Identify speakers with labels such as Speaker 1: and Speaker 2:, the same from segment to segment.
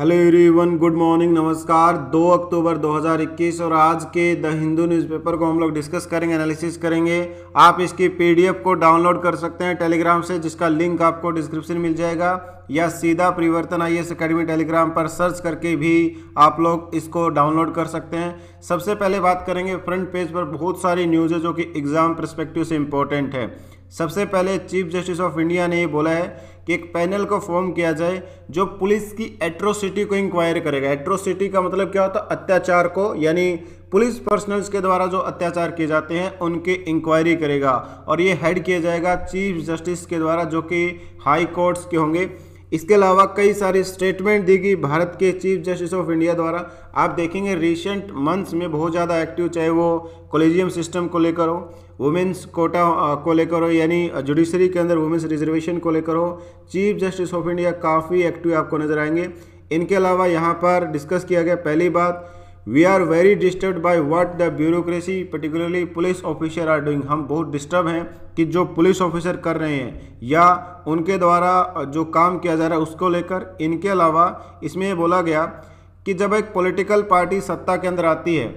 Speaker 1: Hello everyone good morning नमस्कार 2 अक्टूबर 2021 और आज के द हिंदू न्यूज़पेपर को हम लोग डिस्कस करेंगे एनालिसिस करेंगे आप इसकी पीडीएफ को डाउनलोड कर सकते हैं टेलीग्राम से जिसका लिंक आपको डिस्क्रिप्शन मिल जाएगा या सीधा Parivartan I S academy Telegram पर सर्च करके भी आप लोग इसको डाउनलोड कर सकते हैं सबसे पहले बात करेंगे फ्रंट पेज पर बहुत सारी न्यूज़ है जो कि एग्ज़ाम परस्पेक्टिव से इम्पोर्टेंट है सबसे पहले चीफ जस्टिस ऑफ इंडिया ने बोला है कि एक पैनल को फॉर्म किया जाए जो पुलिस की एट्रोसिटी को इंक्वायर करेगा एट्रोसिटी का मतलब क्या होता है अत्याचार को यानी पुलिस पर्सनल्स के द्वारा जो अत्याचार किए जाते हैं उनकी इंक्वायरी करेगा और ये हेड किया जाएगा चीफ जस्टिस के द्वारा जो कि हाई कोर्ट्स के होंगे इसके अलावा कई सारी स्टेटमेंट दी गई भारत के चीफ जस्टिस ऑफ इंडिया द्वारा आप देखेंगे रिसेंट मंथ्स में बहुत ज़्यादा एक्टिव चाहे वो कोलेजियम सिस्टम को लेकर हो वुमेंस कोटा को लेकर हो यानी जुडिशरी के अंदर वुमेंस रिजर्वेशन को लेकर हो चीफ जस्टिस ऑफ इंडिया काफ़ी एक्टिव आपको नजर आएंगे इनके अलावा यहाँ पर डिस्कस किया गया पहली बात we are very disturb by what the bureaucracy particularly police officer are doing हम बहुत डिस्टर्ब हैं कि जो पुलिस ऑफिसर कर रहे हैं या उनके द्वारा जो काम किया जा रहा है उसको लेकर इनके अलावा इसमें बोला गया कि जब एक पॉलिटिकल पार्टी सत्ता के अंदर आती है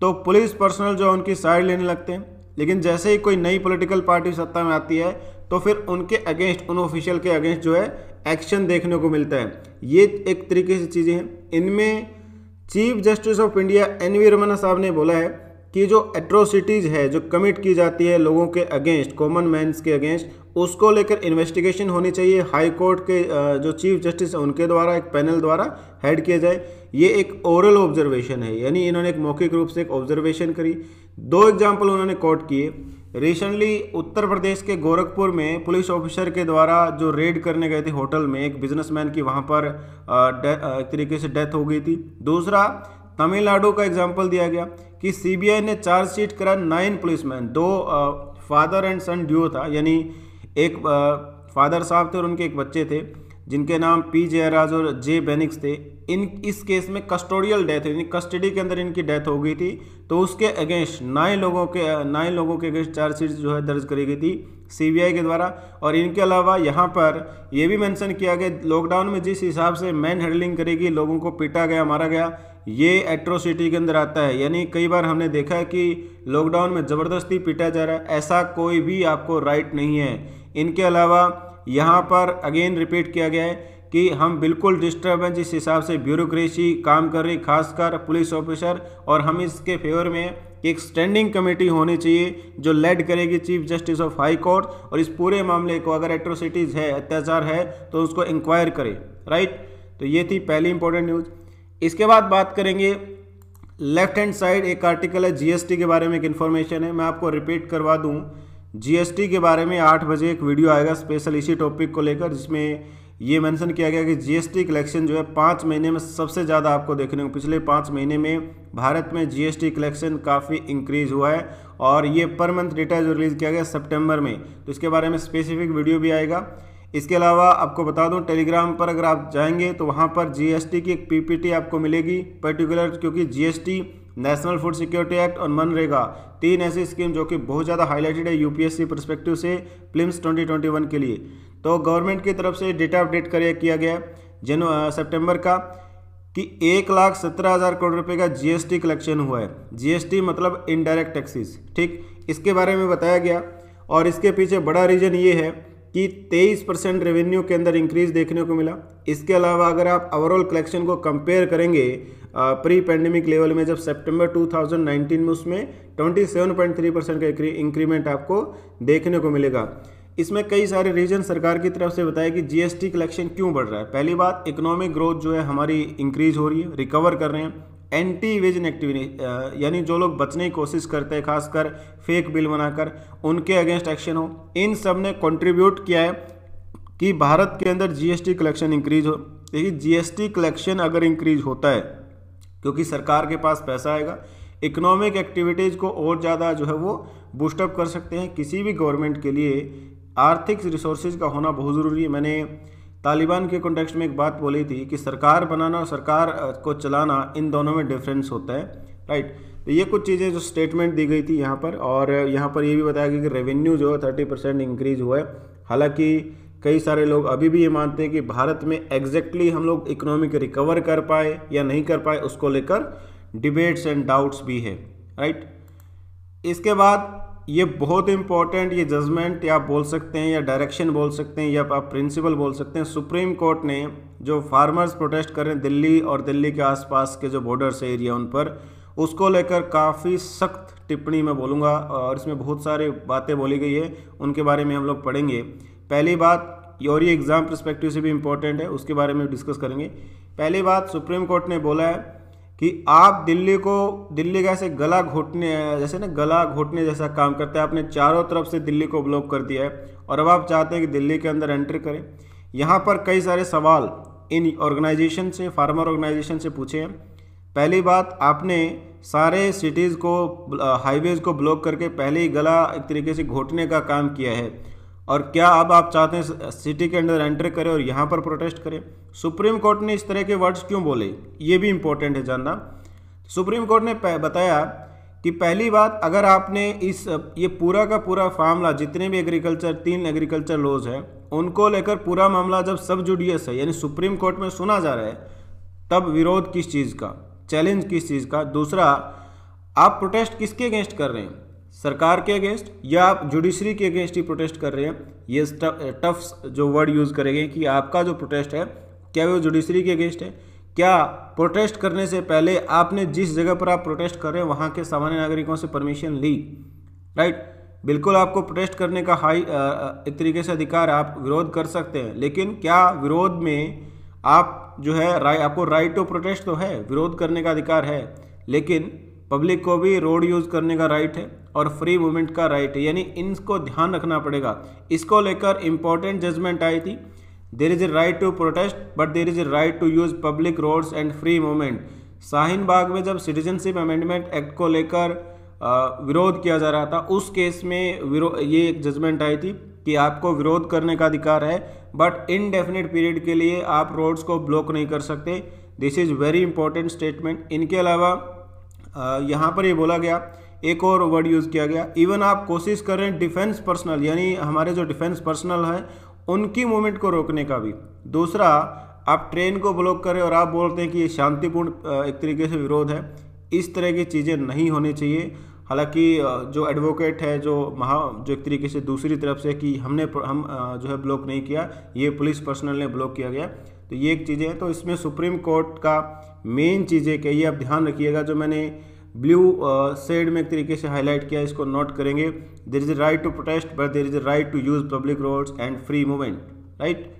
Speaker 1: तो पुलिस पर्सनल जो है उनकी साइड लेने लगते हैं लेकिन जैसे ही कोई नई पॉलिटिकल पार्टी सत्ता में आती है तो फिर उनके अगेंस्ट उन ऑफिशियल के अगेंस्ट जो है एक्शन देखने को मिलता है ये एक तरीके से चीज़ें हैं इनमें chief justice of India N V Ramana साहब ने बोला है कि जो एट्रोसिटीज़ है जो कमिट की जाती है लोगों के अगेंस्ट कॉमन मैंस के अगेंस्ट उसको लेकर इन्वेस्टिगेशन होनी चाहिए हाई कोर्ट के जो चीफ जस्टिस हैं उनके द्वारा एक पैनल द्वारा हेड किया जाए ये एक ओरल ऑब्जर्वेशन है यानी इन्होंने एक मौखिक रूप से एक ऑब्जर्वेशन करी दो एग्जाम्पल उन्होंने कोट किए रिसेंटली उत्तर प्रदेश के गोरखपुर में पुलिस ऑफिसर के द्वारा जो रेड करने गए थे होटल में एक बिजनेसमैन की वहाँ पर एक तरीके से डेथ हो गई थी दूसरा तमिलनाडु का एग्जाम्पल दिया गया कि सीबीआई ने चार्जशीट करा नाइन पुलिसमैन दो फादर एंड सन ड्यू था यानी एक फादर साहब थे और उनके एक बच्चे थे जिनके नाम पी जयराज और जे बेनिक्स थे इन इस केस में कस्टोडियल डेथ यानी कस्टडी के अंदर इनकी डेथ हो गई थी तो उसके अगेंस्ट नाइन लोगों के नाइन लोगों के अगेंस्ट चार्जशीट जो है दर्ज करी गई थी सीबीआई के द्वारा और इनके अलावा यहाँ पर यह भी मेंशन किया गया लॉकडाउन में जिस हिसाब से मैन हैंडलिंग करेगी लोगों को पीटा गया मारा गया ये एट्रोसिटी के अंदर आता है यानी कई बार हमने देखा है कि लॉकडाउन में ज़बरदस्ती पीटा जा रहा है ऐसा कोई भी आपको राइट नहीं है इनके अलावा यहाँ पर अगेन रिपीट किया गया है कि हम बिल्कुल डिस्टर्ब हैं जिस हिसाब से ब्यूरोक्रेसी काम कर रही खासकर पुलिस ऑफिसर और हम इसके फेवर में एक स्टैंडिंग कमेटी होनी चाहिए जो लेड करेगी chief justice of high court और इस पूरे मामले को अगर एट्रोसिटीज़ है अत्याचार है तो उसको इंक्वायर करें राइट तो ये थी पहली इंपॉर्टेंट न्यूज़ इसके बाद बात करेंगे लेफ्ट हैंड साइड एक आर्टिकल है जीएसटी के बारे में एक इन्फॉर्मेशन है मैं आपको रिपीट करवा दूं जीएसटी के बारे में आठ बजे एक वीडियो आएगा स्पेशल इसी टॉपिक को लेकर जिसमें ये मेंशन किया गया कि जीएसटी कलेक्शन जो है पाँच महीने में सबसे ज़्यादा आपको देखने को पिछले पाँच महीने में भारत में जीएसटी कलेक्शन काफ़ी इंक्रीज हुआ है और ये पर मंथ डेटा जो रिलीज़ किया गया सितंबर में तो इसके बारे में स्पेसिफिक वीडियो भी आएगा इसके अलावा आपको बता दूं टेलीग्राम पर अगर आप जाएंगे तो वहाँ पर जी की एक पी आपको मिलेगी पर्टिकुलर क्योंकि जी नेशनल फूड सिक्योरिटी एक्ट और मनरेगा तीन ऐसी स्कीम जो कि बहुत ज़्यादा हाईलाइटेड है यूपीएससी परस्पेक्टिव से प्लिम्स 2021 के लिए तो गवर्नमेंट की तरफ से डेटा अपडेट कर किया गया जन सेप्टेम्बर का कि एक लाख सत्रह हज़ार करोड़ रुपए का जीएसटी कलेक्शन हुआ है जीएसटी मतलब इनडायरेक्ट टैक्सेस ठीक इसके बारे में बताया गया और इसके पीछे बड़ा रीज़न ये है कि 23 परसेंट रेवेन्यू के अंदर इंक्रीज देखने को मिला इसके अलावा अगर आप ओवरऑल कलेक्शन को कंपेयर करेंगे प्री पेंडेमिक लेवल में जब सेप्टेम्बर टू में उसमें ट्वेंटी परसेंट का इंक्रीमेंट आपको देखने को मिलेगा इसमें कई सारे रीजन सरकार की तरफ से बताया कि जीएसटी कलेक्शन क्यों बढ़ रहा है पहली बात इकोनॉमिक ग्रोथ जो है हमारी इंक्रीज हो रही है रिकवर कर रहे हैं एंटी विजन एक्टिविटी यानी जो लोग बचने की कोशिश करते हैं खासकर फेक बिल बनाकर उनके अगेंस्ट एक्शन हो इन सब ने कंट्रीब्यूट किया है कि भारत के अंदर जीएसटी कलेक्शन इंक्रीज हो देखिए जीएसटी कलेक्शन अगर इंक्रीज होता है क्योंकि सरकार के पास पैसा आएगा इकोनॉमिक एक्टिविटीज़ को और ज़्यादा जो है वो बूस्टअप कर सकते हैं किसी भी गवर्नमेंट के लिए आर्थिक रिसोर्सेज का होना बहुत ज़रूरी है मैंने तालिबान के कॉन्टेक्स्ट में एक बात बोली थी कि सरकार बनाना और सरकार को चलाना इन दोनों में डिफरेंस होता है राइट तो ये कुछ चीज़ें जो स्टेटमेंट दी गई थी यहाँ पर और यहाँ पर ये भी बताया गया कि रेवेन्यू जो है थर्टी परसेंट इंक्रीज हुआ है हालांकि कई सारे लोग अभी भी ये मानते हैं कि भारत में एग्जैक्टली हम लोग इकोनॉमिक रिकवर कर पाए या नहीं कर पाए उसको लेकर डिबेट्स एंड डाउट्स भी है राइट इसके बाद ये बहुत इंपॉर्टेंट ये जजमेंट या बोल सकते हैं या डायरेक्शन बोल सकते हैं या आप प्रिंसिपल बोल सकते हैं सुप्रीम कोर्ट ने जो फार्मर्स प्रोटेस्ट कर रहे हैं दिल्ली और दिल्ली के आसपास के जो बॉर्डर्स एरिया उन पर उसको लेकर काफ़ी सख्त टिप्पणी मैं बोलूँगा और इसमें बहुत सारी बातें बोली गई है उनके बारे में हम लोग पढ़ेंगे पहली बात और ये एग्ज़ाम प्रस्पेक्टिव से भी इम्पोर्टेंट है उसके बारे में डिस्कस करेंगे पहली बात सुप्रीम कोर्ट ने बोला है कि आप दिल्ली को दिल्ली का ऐसे गला घोटने जैसे ना गला घोटने जैसा काम करते हैं आपने चारों तरफ से दिल्ली को ब्लॉक कर दिया है और अब आप चाहते हैं कि दिल्ली के अंदर एंट्री करें यहाँ पर कई सारे सवाल इन ऑर्गेनाइजेशन से फार्मर ऑर्गेनाइजेशन से पूछे हैं पहली बात आपने सारे सिटीज़ को हाईवेज़ uh, को ब्लॉक करके पहले ही गला एक तरीके से घोटने का काम किया है और क्या अब आप चाहते हैं सिटी के अंदर एंटर करें और यहाँ पर प्रोटेस्ट करें सुप्रीम कोर्ट ने इस तरह के वर्ड्स क्यों बोले ये भी इम्पोर्टेंट है जानना सुप्रीम कोर्ट ने बताया कि पहली बात अगर आपने इस ये पूरा का पूरा फार्मला जितने भी एग्रीकल्चर तीन एग्रीकल्चर लॉज हैं उनको लेकर पूरा मामला जब सब जुडियस है यानी सुप्रीम कोर्ट में सुना जा रहा है तब विरोध किस चीज़ का चैलेंज किस चीज़ का दूसरा आप प्रोटेस्ट किसके अगेंस्ट कर रहे हैं सरकार के अगेंस्ट या आप जुडिशरी के अगेंस्ट ही प्रोटेस्ट कर रहे हैं ये टफ जो वर्ड यूज़ करेंगे कि आपका जो प्रोटेस्ट है क्या वो जुडिशरी के अगेंस्ट है क्या प्रोटेस्ट करने से पहले आपने जिस जगह पर आप प्रोटेस्ट कर रहे हैं वहाँ के सामान्य नागरिकों से परमिशन ली राइट बिल्कुल आपको प्रोटेस्ट करने का हाई एक तरीके से अधिकार है आप विरोध कर सकते हैं लेकिन क्या विरोध में आप जो है राय आपको राइट टू प्रोटेस्ट तो है विरोध करने का अधिकार है लेकिन पब्लिक को भी रोड यूज़ करने का राइट है और फ्री मूवमेंट का राइट है यानी इनको ध्यान रखना पड़ेगा इसको लेकर इंपॉर्टेंट जजमेंट आई थी there is a right to protest but there is a right to use public roads and free movement Shaheen Bagh में जब सिटीजनशिप अमेंडमेंट एक्ट को लेकर विरोध किया जा रहा था उस केस में ये एक जजमेंट आई थी कि आपको विरोध करने का अधिकार है बट इनडेफिनेट पीरियड के लिए आप रोड्स को ब्लॉक नहीं कर सकते this is very important statement इनके अलावा यहाँ पर ये बोला गया एक और वर्ड यूज़ किया गया इवन आप कोशिश करें डिफेंस पर्सनल यानी हमारे जो डिफेंस पर्सनल हैं उनकी मूवमेंट को रोकने का भी दूसरा आप ट्रेन को ब्लॉक करें और आप बोलते हैं कि ये शांतिपूर्ण एक तरीके से विरोध है इस तरह की चीज़ें नहीं होनी चाहिए हालांकि जो एडवोकेट है जो महा जो एक तरीके से दूसरी तरफ से कि हमने हम जो है ब्लॉक नहीं किया ये पुलिस पर्सनल ने ब्लॉक किया गया तो ये एक चीज़ें हैं तो इसमें सुप्रीम कोर्ट का मेन चीज़ें क्या ये आप ध्यान रखिएगा जो मैंने ब्लू शेड में एक तरीके से हाईलाइट किया इसको नोट करेंगे there is a right to protest but there is a right to use public roads and free movement right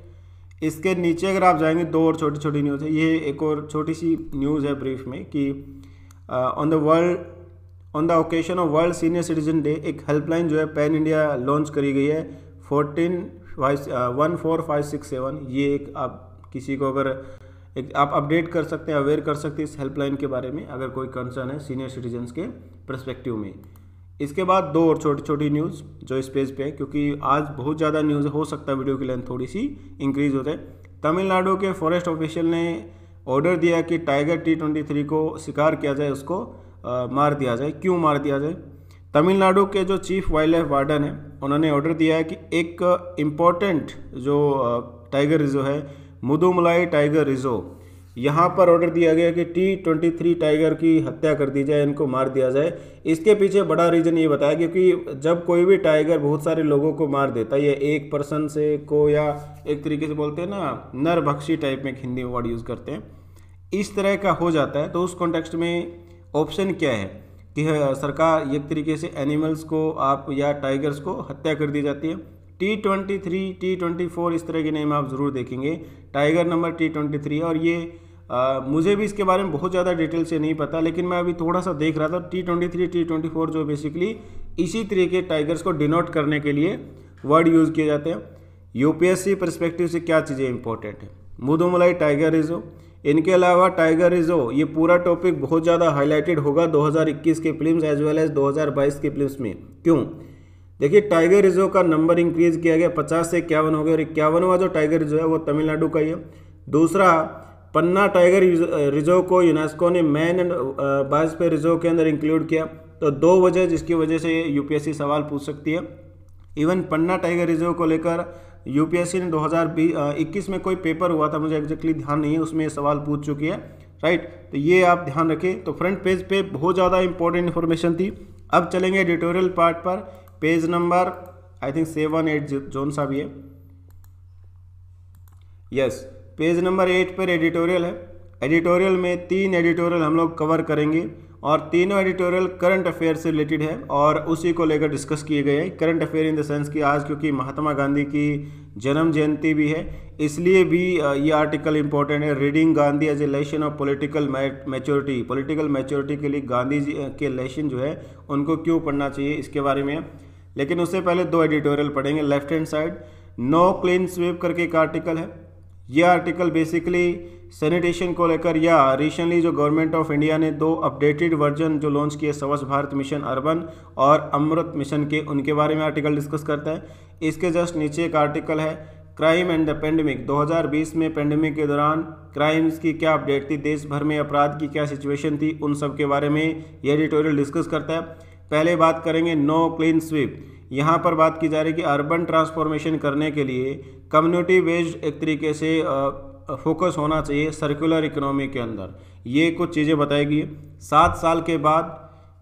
Speaker 1: इसके नीचे अगर आप जाएंगे दो और छोटी छोटी न्यूज़ है ये एक और छोटी सी न्यूज़ है ब्रीफ में कि on the world on the occasion of world senior citizen day एक हेल्पलाइन जो है पैन इंडिया लॉन्च करी गई है fourteen five one four five six seven ये एक आप किसी को अगर एक आप अपडेट कर सकते हैं अवेयर कर सकते हैं इस हेल्पलाइन के बारे में अगर कोई कंसर्न है सीनियर सिटीजन्स के प्रस्पेक्टिव में इसके बाद दो और छोटी छोटी न्यूज़ जो इस पेज पे है क्योंकि आज बहुत ज़्यादा न्यूज़ हो सकता है वीडियो की लेंथ थोड़ी सी इंक्रीज़ हो जाए तमिलनाडु के फॉरेस्ट ऑफिशियल ने ऑर्डर दिया कि टाइगर टी ट्वेंटी थ्री को शिकार किया जाए उसको आ, मार दिया जाए क्यों मार दिया जाए तमिलनाडु के जो चीफ वाइल्ड लाइफ वार्डन है उन्होंने ऑर्डर दिया है कि एक इम्पॉर्टेंट जो टाइगर रिजर्व है मुदुमलाई टाइगर रिजर्व यहाँ पर ऑर्डर दिया गया कि टी ट्वेंटी थ्री टाइगर की हत्या कर दी जाए इनको मार दिया जाए इसके पीछे बड़ा रीज़न ये बताया क्योंकि जब कोई भी टाइगर बहुत सारे लोगों को मार देता है या एक पर्सन से को या एक तरीके से बोलते हैं ना नरभक्षी टाइप में हिंदी वर्ड यूज़ करते हैं इस तरह का हो जाता है तो उस कॉन्टेक्स्ट में ऑप्शन क्या है कि हाँ, सरकार एक तरीके से एनिमल्स को आप या टाइगर्स को हत्या कर दी जाती है T twenty three T twenty four इस तरह के नेम आप ज़रूर देखेंगे tiger number T twenty three और ये आ, मुझे भी इसके बारे में बहुत ज़्यादा डिटेल से नहीं पता लेकिन मैं अभी थोड़ा सा देख रहा था T twenty three T twenty four जो बेसिकली इसी तरीके के टाइगर्स को डिनोट करने के लिए वर्ड यूज़ किए जाते हैं U P S C perspective से क्या चीज़ें इंपॉर्टेंट हैं मुदोमलाई टाइगर रिजो इनके अलावा टाइगर रिजो ये पूरा टॉपिक बहुत ज़्यादा हाईलाइटेड होगा इक्कीस के फिल्म एज वेल एज बाईस के फिल्म में क्यों देखिए टाइगर रिजर्व का नंबर इंक्रीज किया गया पचास से इक्यावन हो गया और इक्यावनवा जो टाइगर रिजर्व है वो तमिलनाडु का ही है दूसरा पन्ना टाइगर रिजर्व को यूनेस्को ने मैन एंड बाजपेयी रिजर्व के अंदर इंक्लूड किया तो दो वजह जिसकी वजह से ये यूपीएससी सवाल पूछ सकती है इवन पन्ना टाइगर रिजर्व को लेकर यूपीएससी ने 2021 में कोई पेपर हुआ था मुझे एग्जैक्टली ध्यान नहीं है उसमें ये सवाल पूछ चुकी है राइट तो ये आप ध्यान रखें तो फ्रंट पेज पे बहुत ज़्यादा इंपॉर्टेंट इन्फॉर्मेशन थी अब चलेंगे एडिटोरियल पार्ट पर page number I think seven eight जोन साहब ये यस पेज नंबर एट पर एडिटोरियल है एडिटोरियल में तीन एडिटोरियल हम लोग कवर करेंगे और तीनों एडिटोरियल करंट अफेयर से रिलेटेड है और उसी को लेकर डिस्कस किए गए हैं current affair in the sense कि आज क्योंकि महात्मा गांधी की जन्म जयंती भी है इसलिए भी ये आर्टिकल इंपॉर्टेंट है reading Gandhi as a lesson of political maturity political maturity के लिए गांधी जी के लेशन जो है उनको क्यों पढ़ना चाहिए इसके बारे में लेकिन उससे पहले दो एडिटोरियल पढ़ेंगे left hand side no clean sweep करके एक आर्टिकल है यह आर्टिकल बेसिकली सैनिटेशन को लेकर या रिसेंटली जो गवर्नमेंट ऑफ इंडिया ने दो अपडेटेड वर्जन जो लॉन्च किए स्वच्छ भारत मिशन अर्बन और अमृत मिशन के उनके बारे में आर्टिकल डिस्कस करता है इसके जस्ट नीचे एक आर्टिकल है क्राइम एंड द पेंडेमिक 2020 में पेंडेमिक के दौरान क्राइम्स की क्या अपडेट थी देश भर में अपराध की क्या सिचुएशन थी उन सब के बारे में ये एडिटोरियल डिस्कस करता है पहले बात करेंगे नो क्लीन स्वीप यहाँ पर बात की जा रही है कि अर्बन ट्रांसफॉर्मेशन करने के लिए कम्युनिटी बेस्ड एक तरीके से फोकस होना चाहिए सर्कुलर इकोनॉमी के अंदर ये कुछ चीज़ें बताएगी सात साल के बाद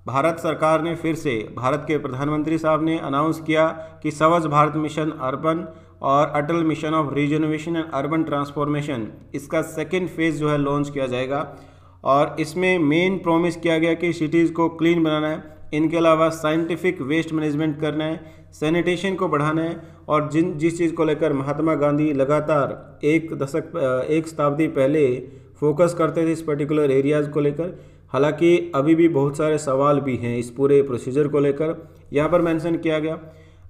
Speaker 1: भारत सरकार ने फिर से भारत के प्रधानमंत्री साहब ने अनाउंस किया कि स्वच्छ भारत मिशन अर्बन और Atal mission of rejuvenation and urban transformation इसका सेकेंड फेज़ जो है लॉन्च किया जाएगा और इसमें मेन प्रॉमिस किया गया कि सिटीज़ को क्लीन बनाना है इनके अलावा साइंटिफिक वेस्ट मैनेजमेंट करना है सैनिटेशन को बढ़ाना है और जिन जिस चीज़ को लेकर महात्मा गांधी लगातार एक दशक एक शताब्दी पहले फोकस करते थे इस पर्टिकुलर एरियाज़ को लेकर हालांकि अभी भी बहुत सारे सवाल भी हैं इस पूरे प्रोसीजर को लेकर यहाँ पर मेंशन किया गया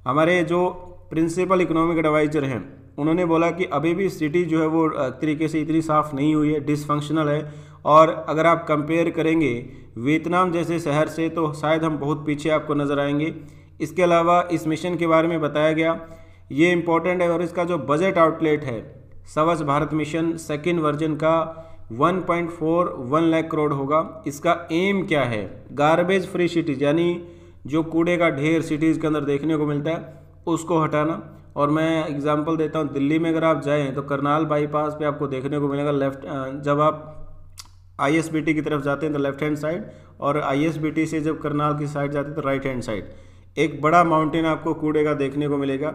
Speaker 1: हमारे जो प्रिंसिपल इकोनॉमिक एडवाइजर हैं उन्होंने बोला कि अभी भी सिटी जो है वो तरीके से इतनी साफ़ नहीं हुई है डिसफंक्शनल है और अगर आप कंपेयर करेंगे वियतनाम जैसे शहर से तो शायद हम बहुत पीछे आपको नज़र आएंगे इसके अलावा इस मिशन के बारे में बताया गया ये इम्पोर्टेंट है और इसका जो बजट आउटलेट है स्वच्छ भारत मिशन सेकेंड वर्जन का 1.4 वन लाख करोड़ होगा इसका एम क्या है गार्बेज फ्री सिटीज़ यानी जो कूड़े का ढेर सिटीज़ के अंदर देखने को मिलता है उसको हटाना और मैं एग्जांपल देता हूँ दिल्ली में अगर आप जाएँ तो करनाल बाईपास पे आपको देखने को मिलेगा लेफ्ट जब आप आईएसबीटी की तरफ जाते हैं तो लेफ्ट हैंड साइड और आईएसबीटी से जब करनाल की साइड जाते हैं तो राइट हैंड साइड एक बड़ा माउंटेन आपको कूड़े का देखने को मिलेगा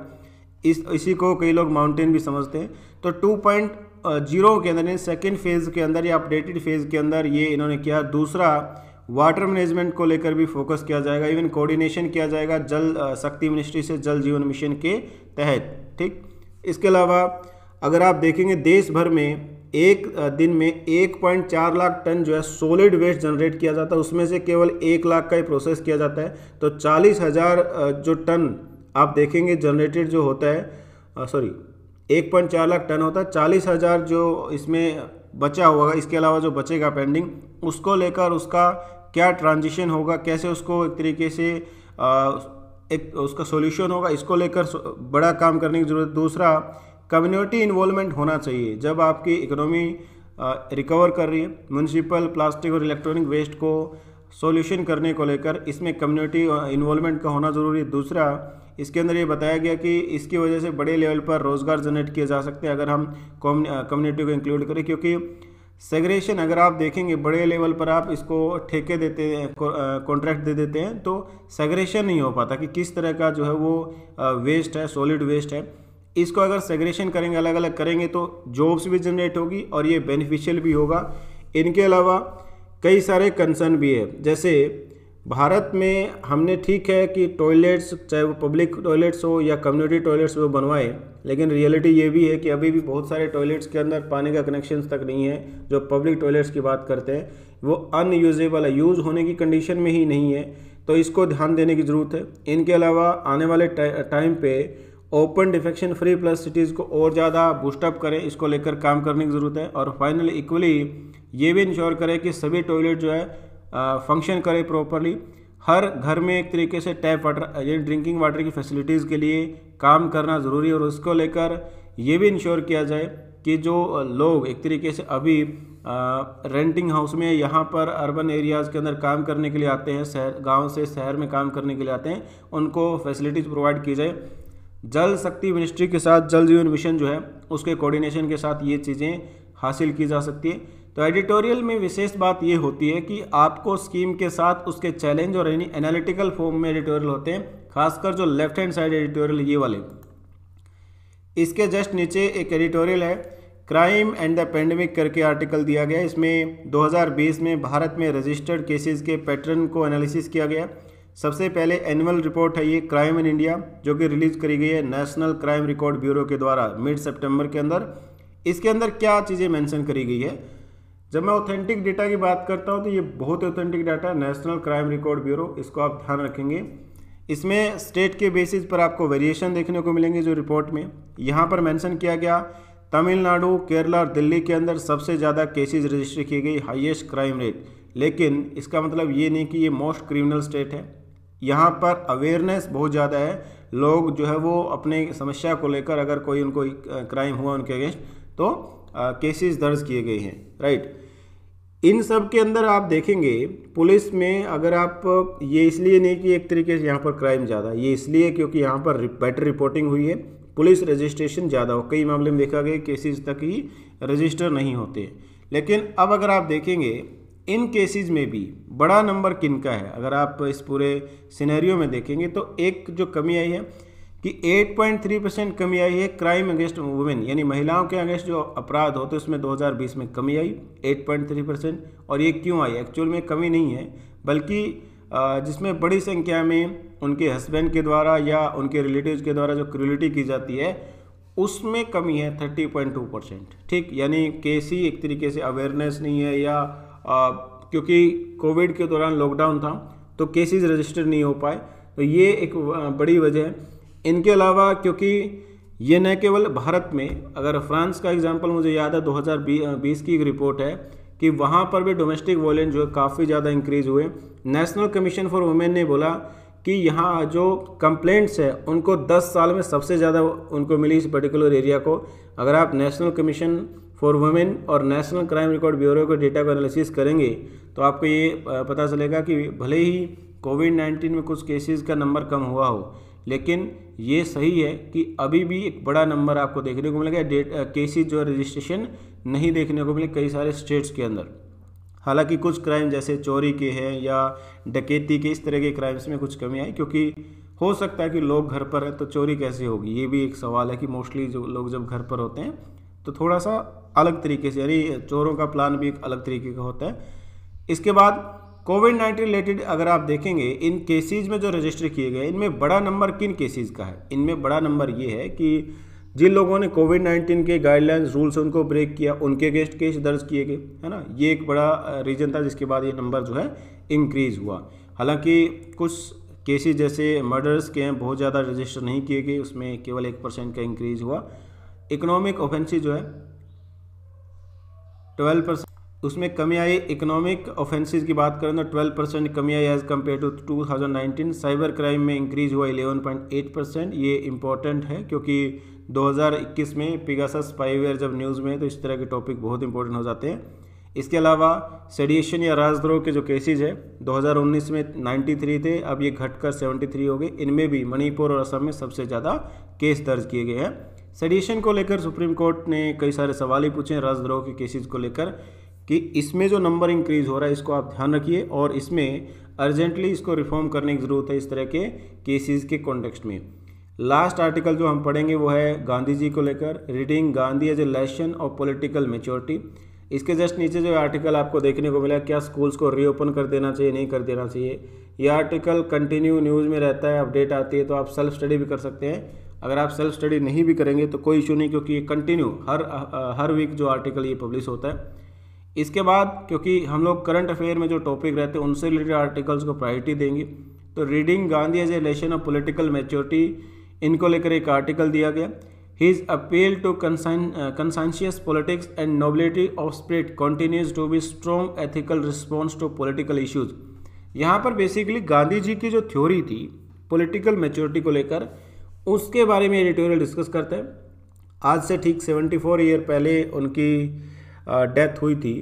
Speaker 1: इस इसी को कई लोग माउंटेन भी समझते हैं तो टू पॉइंट जीरो के अंदर सेकेंड फेज़ के अंदर या अपडेटेड फेज़ के अंदर ये इन्होंने किया दूसरा वाटर मैनेजमेंट को लेकर भी फोकस किया जाएगा इवन कोऑर्डिनेशन किया जाएगा जल शक्ति मिनिस्ट्री से जल जीवन मिशन के तहत ठीक इसके अलावा अगर आप देखेंगे देश भर में एक दिन में एक पॉइंट चार लाख टन जो है सॉलिड वेस्ट जनरेट किया जाता है उसमें से केवल एक लाख का ही प्रोसेस किया जाता है तो चालीस हज़ार जो टन आप देखेंगे जनरेटेड जो होता है सॉरी एक पॉइंट चार लाख टन होता है चालीस हज़ार जो इसमें बचा होगा इसके अलावा जो बचेगा पेंडिंग उसको लेकर उसका क्या ट्रांजिशन होगा कैसे उसको एक तरीके से आ, एक उसका सोल्यूशन होगा इसको लेकर बड़ा काम करने की ज़रूरत दूसरा कम्युनिटी इन्वॉल्वमेंट होना चाहिए जब आपकी इकोनॉमी रिकवर कर रही है म्यूनसिपल प्लास्टिक और इलेक्ट्रॉनिक वेस्ट को सॉल्यूशन करने को लेकर इसमें कम्युनिटी इन्वॉल्वमेंट का होना ज़रूरी है दूसरा इसके अंदर ये बताया गया कि इसकी वजह से बड़े लेवल पर रोज़गार जनरेट किए जा सकते हैं अगर हम कम्युनिटी को इंक्लूड करें क्योंकि सेग्रेशन अगर आप देखेंगे बड़े लेवल पर आप इसको ठेके देते हैं कॉन्ट्रैक्ट दे देते हैं तो सेग्रेशन नहीं हो पाता कि किस तरह का जो है वो वेस्ट है सॉलिड वेस्ट है इसको अगर सेग्रेशन करेंगे अलग अलग करेंगे तो जॉब्स भी जनरेट होगी और ये बेनिफिशियल भी होगा इनके अलावा कई सारे कंसर्न भी है जैसे भारत में हमने ठीक है कि टॉयलेट्स चाहे वो पब्लिक टॉयलेट्स हो या कम्युनिटी टॉयलेट्स वो बनवाए लेकिन रियलिटी ये भी है कि अभी भी बहुत सारे टॉयलेट्स के अंदर पानी का कनेक्शन तक नहीं है जो पब्लिक टॉयलेट्स की बात करते हैं वो अनयूजेबल है यूज़ होने की कंडीशन में ही नहीं है तो इसको ध्यान देने की ज़रूरत है इनके अलावा आने वाले टाइम पर open defecation free plus cities को और ज़्यादा बूस्टअप करें इसको लेकर काम करने की ज़रूरत है और फाइनली इक्वली ये भी इंश्योर करें कि सभी टॉयलेट जो है फंक्शन करें प्रॉपरली हर घर में एक तरीके से टैप वाटर यानी ड्रिंकिंग वाटर की फैसिलिटीज़ के लिए काम करना ज़रूरी है और उसको लेकर ये भी इंश्योर किया जाए कि जो लोग एक तरीके से अभी रेंटिंग हाउस में यहाँ पर अर्बन एरियाज़ के अंदर काम करने के लिए आते हैं शहर गांव से शहर में काम करने के लिए आते हैं उनको फैसिलिटीज़ प्रोवाइड की जाए जल शक्ति मिनिस्ट्री के साथ जल जीवन मिशन जो है उसके कोऑर्डिनेशन के साथ ये चीज़ें हासिल की जा सकती है तो एडिटोरियल में विशेष बात ये होती है कि आपको स्कीम के साथ उसके चैलेंज और यानी एनालिटिकल फॉर्म में एडिटोरियल होते हैं खासकर जो लेफ्ट हैंड साइड एडिटोरियल ये वाले इसके जस्ट नीचे एक एडिटोरियल है क्राइम एंड द पेंडेमिक करके आर्टिकल दिया गया इसमें 2020 में भारत में रजिस्टर्ड केसेस के पैटर्न को एनालिसिस किया गया सबसे पहले एनुअल रिपोर्ट है ये क्राइम इन इंडिया जो कि रिलीज करी गई है नेशनल क्राइम रिकॉर्ड ब्यूरो के द्वारा मिड सेप्टेम्बर के अंदर इसके अंदर क्या चीज़ें मैंशन करी गई है जब मैं ऑथेंटिक डेटा की बात करता हूँ तो ये बहुत ऑथेंटिक डाटा है नेशनल क्राइम रिकॉर्ड ब्यूरो इसको आप ध्यान रखेंगे इसमें स्टेट के बेसिस पर आपको वेरिएशन देखने को मिलेंगे जो रिपोर्ट में यहाँ पर मेंशन किया गया तमिलनाडु केरला और दिल्ली के अंदर सबसे ज़्यादा केसेस रजिस्टर की गई हाईएस्ट क्राइम रेट लेकिन इसका मतलब ये नहीं कि ये मोस्ट क्रिमिनल स्टेट है यहाँ पर अवेयरनेस बहुत ज़्यादा है लोग जो है वो अपने समस्या को लेकर अगर कोई उनको क्राइम हुआ उनके अगेंस्ट तो केसेस दर्ज किए गए हैं राइट इन सब के अंदर आप देखेंगे पुलिस में अगर आप ये इसलिए नहीं कि एक तरीके से यहाँ पर क्राइम ज़्यादा ये इसलिए क्योंकि यहाँ पर बेटर रिपोर्टिंग हुई है पुलिस रजिस्ट्रेशन ज़्यादा हो कई मामले में देखा गया केसेस तक ही रजिस्टर नहीं होते लेकिन अब अगर आप देखेंगे इन केसेस में भी बड़ा नंबर किन का है अगर आप इस पूरे सिनेरियो में देखेंगे तो एक जो कमी आई है कि 8.3 परसेंट कमी आई है क्राइम अगेंस्ट वुमेन यानी महिलाओं के अगेंस्ट जो अपराध होते तो उसमें 2020 में कमी आई 8.3 परसेंट और ये क्यों आई एक्चुअल में कमी नहीं है बल्कि जिसमें बड़ी संख्या में उनके हस्बैंड के द्वारा या उनके रिलेटिव के द्वारा जो क्रिलिटी की जाती है उसमें कमी है 30.2 परसेंट ठीक यानी केसी एक तरीके से अवेयरनेस नहीं है या क्योंकि कोविड के दौरान लॉकडाउन था तो केसेस रजिस्टर नहीं हो पाए तो ये एक बड़ी वजह है इनके अलावा क्योंकि ये न केवल भारत में अगर फ्रांस का एग्जाम्पल मुझे याद है 2020 की एक रिपोर्ट है कि वहाँ पर भी डोमेस्टिक वॉलेंट जो है काफ़ी ज़्यादा इंक्रीज हुए नेशनल कमीशन फॉर वुमेन ने बोला कि यहाँ जो कंप्लेंट्स है उनको 10 साल में सबसे ज़्यादा उनको मिली इस पर्टिकुलर एरिया को अगर आप नेशनल कमीशन फॉर वुमेन और नेशनल क्राइम रिकॉर्ड ब्यूरो के डेटा को एनालिसिस करेंगे तो आपको ये पता चलेगा कि भले ही कोविड नाइन्टीन में कुछ केसेस का नंबर कम हुआ हो लेकिन ये सही है कि अभी भी एक बड़ा नंबर आपको देखने को मिलेगा डेट केसेज जो रजिस्ट्रेशन नहीं देखने को मिले कई सारे स्टेट्स के अंदर हालांकि कुछ क्राइम जैसे चोरी के हैं या डकैती के इस तरह के क्राइम्स में कुछ कमी आई क्योंकि हो सकता है कि लोग घर पर हैं तो चोरी कैसे होगी ये भी एक सवाल है कि मोस्टली जो लोग जब घर पर होते हैं तो थोड़ा सा अलग तरीके से यानी चोरों का प्लान भी एक अलग तरीके का होता है इसके बाद कोविड नाइन्टीन रिलेटेड अगर आप देखेंगे इन केसेज में जो रजिस्टर किए गए इनमें बड़ा नंबर किन केसेज का है इनमें बड़ा नंबर ये है कि जिन लोगों ने कोविड नाइन्टीन के गाइडलाइंस रूल्स उनको ब्रेक किया उनके अगेंस्ट केस दर्ज किए गए है ना ये एक बड़ा रीजन था जिसके बाद ये नंबर जो है इंक्रीज़ हुआ हालांकि कुछ केसेज जैसे मर्डर्स के हैं बहुत ज़्यादा रजिस्टर नहीं किए गए उसमें केवल एक परसेंट का इंक्रीज़ हुआ इकोनॉमिक ऑफेंसिव जो है ट्वेल्व परसेंट उसमें कमी आई इकोनॉमिक ऑफेंसिस की बात करें तो ट्वेल्व परसेंट कमी आई as compare to two thousand nineteen cyber crime में इंक्रीज हुआ इलेवन पॉइंट एट परसेंट ये इंपॉर्टेंट है क्योंकि 2021 में पिगासा स्पाइवेयर जब न्यूज़ में है तो इस तरह के टॉपिक बहुत इंपॉर्टेंट हो जाते हैं इसके अलावा सेडिएशन या राजद्रोह के जो केसेज है 2019 में 93 थे अब ये घटकर 73 हो गए इनमें भी मणिपुर और असम में सबसे ज़्यादा केस दर्ज किए गए हैं सेडिएशन को लेकर सुप्रीम कोर्ट ने कई सारे सवाल ही पूछे राजद्रोह के केसेज को लेकर कि इसमें जो नंबर इंक्रीज हो रहा है इसको आप ध्यान रखिए और इसमें अर्जेंटली इसको रिफॉर्म करने की ज़रूरत है इस तरह के केसेज के कॉन्टेक्स्ट में लास्ट आर्टिकल जो हम पढ़ेंगे वो है गांधी जी को लेकर reading Gandhi as a lesson of political maturity इसके जस्ट नीचे जो आर्टिकल आपको देखने को मिला क्या स्कूल्स को रीओपन कर देना चाहिए नहीं कर देना चाहिए यह आर्टिकल कंटिन्यू न्यूज़ में रहता है अपडेट आती है तो आप सेल्फ स्टडी भी कर सकते हैं अगर आप सेल्फ स्टडी नहीं भी करेंगे तो कोई इशू नहीं क्योंकि ये कंटिन्यू हर हर वीक जो आर्टिकल ये पब्लिश होता है इसके बाद क्योंकि हम लोग करंट अफेयर में जो टॉपिक रहते हैं उनसे रिलेटेड आर्टिकल्स को प्रायोरिटी देंगे तो reading Gandhi as a lesson of political maturity इनको लेकर एक आर्टिकल दिया गया His appeal to uh, conscientious politics and nobility of spirit continues to be strong ethical response to political issues. यहाँ पर बेसिकली गांधी जी की जो थ्योरी थी पॉलिटिकल मेच्योरिटी को लेकर उसके बारे में एडिटोरियल डिस्कस करते हैं आज से ठीक 74 ईयर पहले उनकी डेथ uh, हुई थी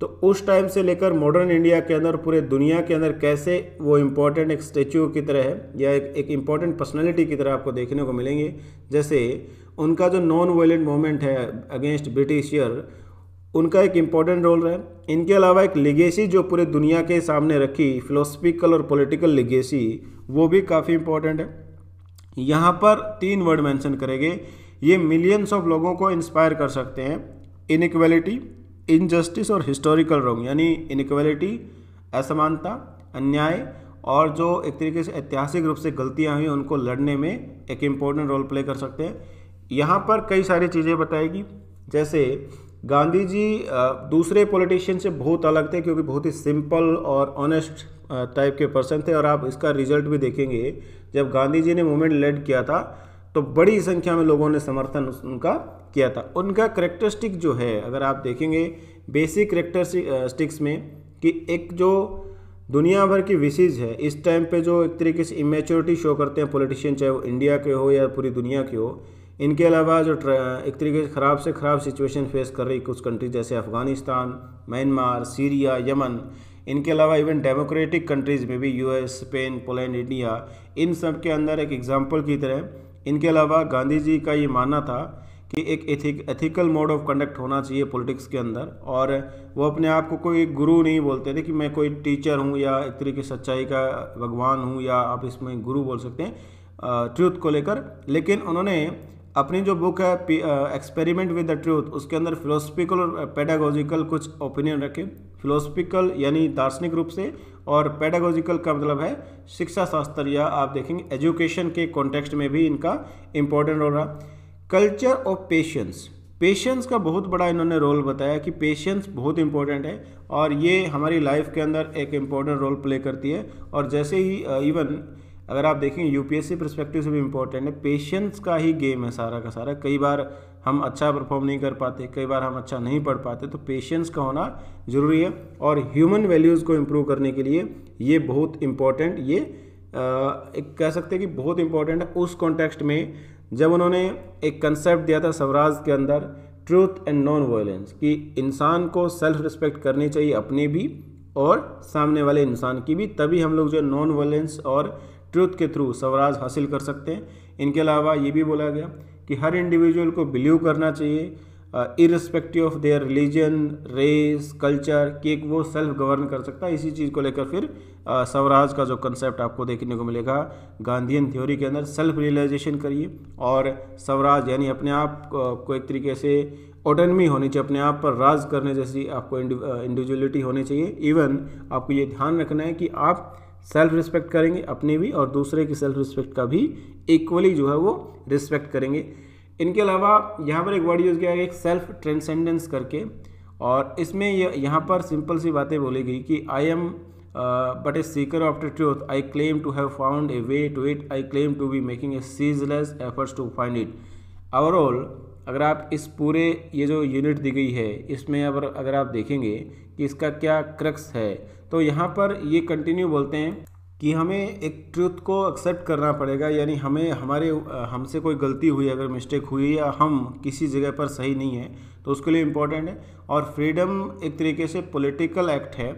Speaker 1: तो उस टाइम से लेकर मॉडर्न इंडिया के अंदर पूरे दुनिया के अंदर कैसे वो इम्पोर्टेंट एक स्टैचू की तरह है या एक एक इम्पॉर्टेंट पर्सनैलिटी की तरह आपको देखने को मिलेंगे जैसे उनका जो नॉन वायलेंट मूवमेंट है अगेंस्ट ब्रिटिशियर उनका एक इम्पॉर्टेंट रोल रहा है इनके अलावा एक लिगेसी जो पूरे दुनिया के सामने रखी फिलोसफिकल और पॉलिटिकल लिगेसी वो भी काफ़ी इम्पॉर्टेंट है यहाँ पर तीन वर्ड मेंशन करेंगे ये मिलियंस ऑफ लोगों को इंस्पायर कर सकते हैं इनक्वेलिटी इनजस्टिस और हिस्टोरिकल रॉन्ग यानी इनक्वेलिटी असमानता अन्याय और जो एक तरीके से ऐतिहासिक रूप से गलतियाँ हुई उनको लड़ने में एक इम्पॉर्टेंट रोल प्ले कर सकते हैं यहाँ पर कई सारी चीज़ें बताएगी जैसे गांधी जी दूसरे पॉलिटिशियन से बहुत अलग थे क्योंकि बहुत ही सिंपल और ऑनेस्ट टाइप के पर्सन थे और आप इसका रिजल्ट भी देखेंगे जब गांधी जी ने मूवमेंट लेड किया था तो बड़ी संख्या में लोगों ने समर्थन उनका किया था उनका करेक्टरिस्टिक जो है अगर आप देखेंगे बेसिक करेक्टरिस्टिक्स में कि एक जो दुनिया भर की विशेज है इस टाइम पे जो एक तरीके से इमेच्योरिटी शो करते हैं पॉलिटिशियन चाहे वो इंडिया के हो या पूरी दुनिया के हो इनके अलावा जो एक तरीके से ख़राब से ख़राब सिचुएशन फेस कर रही कुछ कंट्री जैसे अफ़गानिस्तान म्यांमार सीरिया यमन इनके अलावा इवन डेमोक्रेटिक कंट्रीज़ में भी यू स्पेन पोलैंड इंडिया इन सब के अंदर एक एग्ज़ाम्पल की तरह इनके अलावा गांधी जी का ये मानना था कि एक ethic ethical mode of conduct होना चाहिए पॉलिटिक्स के अंदर और वो अपने आप को कोई गुरु नहीं बोलते थे कि मैं कोई टीचर हूँ या एक तरीके सच्चाई का भगवान हूँ या आप इसमें गुरु बोल सकते हैं ट्रूथ को लेकर लेकिन उन्होंने अपनी जो बुक है एक्सपेरिमेंट विद द ट्रूथ उसके अंदर फिलोसफिकल और पेडागोजिकल कुछ ओपिनियन रखें फिलोसफिकल यानी दार्शनिक रूप से और पेडागोजिकल का मतलब है शिक्षा शास्त्र या आप देखेंगे एजुकेशन के कॉन्टेक्स्ट में भी इनका इम्पोर्टेंट रोल रहा कल्चर ऑफ पेशेंस पेशेंस का बहुत बड़ा इन्होंने रोल बताया कि पेशेंस बहुत इंपॉर्टेंट है और ये हमारी लाइफ के अंदर एक इम्पॉर्टेंट रोल प्ले करती है और जैसे ही इवन uh, अगर आप देखें यूपीएससी परस्पेक्टिव से भी इम्पोर्टेंट है पेशेंस का ही गेम है सारा का सारा कई बार हम अच्छा परफॉर्म नहीं कर पाते कई बार हम अच्छा नहीं पढ़ पाते तो पेशेंस का होना ज़रूरी है और ह्यूमन वैल्यूज़ को इम्प्रूव करने के लिए ये बहुत इम्पॉर्टेंट ये आ, एक कह सकते हैं कि बहुत इम्पॉर्टेंट है उस कॉन्टेक्स्ट में जब उन्होंने एक कंसेप्ट दिया था स्वराज के अंदर ट्रूथ एंड नॉन वायलेंस कि इंसान को सेल्फ रिस्पेक्ट करनी चाहिए अपने भी और सामने वाले इंसान की भी तभी हम लोग जो नॉन वायलेंस और ट्रुथ के थ्रू स्वराज हासिल कर सकते हैं इनके अलावा ये भी बोला गया कि हर इंडिविजुअल को बिलीव करना चाहिए irrespective of their religion race culture कि एक वो सेल्फ गवर्न कर सकता है इसी चीज़ को लेकर फिर स्वराज का जो कंसेप्ट आपको देखने को मिलेगा गांधीयन थ्योरी के अंदर सेल्फ रियलाइजेशन करिए और स्वराज यानी अपने आप को एक तरीके से ऑटोनमी होनी चाहिए अपने आप पर राज करने जैसी आपको इंडिविजुअलिटी होनी चाहिए इवन आपको ये ध्यान रखना है कि आप सेल्फ रिस्पेक्ट करेंगे अपनी भी और दूसरे की सेल्फ रिस्पेक्ट का भी इक्वली जो है वो रिस्पेक्ट करेंगे इनके अलावा यहाँ पर एक वर्ड यूज़ किया गया एक सेल्फ ट्रांसेंडेंस करके और इसमें यह यहाँ पर सिंपल सी बातें बोली गई कि I am but a seeker of the truth I claim to have found a way to it I claim to be making a ceaseless efforts to find it overall अगर आप इस पूरे ये जो यूनिट दी गई है इसमें अगर अगर आप देखेंगे कि इसका क्या क्रक्स है तो यहाँ पर ये कंटिन्यू बोलते हैं कि हमें एक ट्रूथ को एक्सेप्ट करना पड़ेगा यानी हमें हमारे हमसे कोई गलती हुई अगर मिस्टेक हुई या हम किसी जगह पर सही नहीं है तो उसके लिए इम्पोर्टेंट है और फ्रीडम एक तरीके से पॉलिटिकल एक्ट है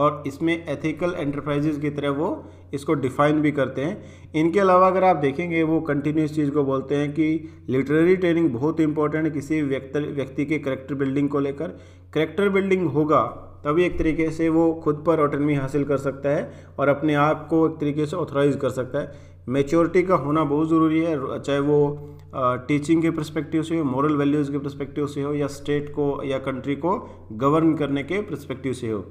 Speaker 1: और इसमें एथिकल एंटरप्राइजेज की तरह वो इसको डिफाइन भी करते हैं इनके अलावा अगर आप देखेंगे वो कंटिन्यूस चीज़ को बोलते हैं कि लिटरेरी ट्रेनिंग बहुत इंपॉर्टेंट है किसी व्यक्ति व्यक्ति के करेक्टर बिल्डिंग को लेकर करेक्टर बिल्डिंग होगा तभी एक तरीके से वो खुद पर ऑटोनमी हासिल कर सकता है और अपने आप को एक तरीके से ऑथोराइज कर सकता है मेच्योरिटी का होना बहुत ज़रूरी है चाहे वो टीचिंग के प्रस्पेक्टिव से हो मॉरल वैल्यूज़ के प्रस्पेक्टिव से हो या स्टेट को या कंट्री को गवर्न करने के प्रस्पेक्टिव से हो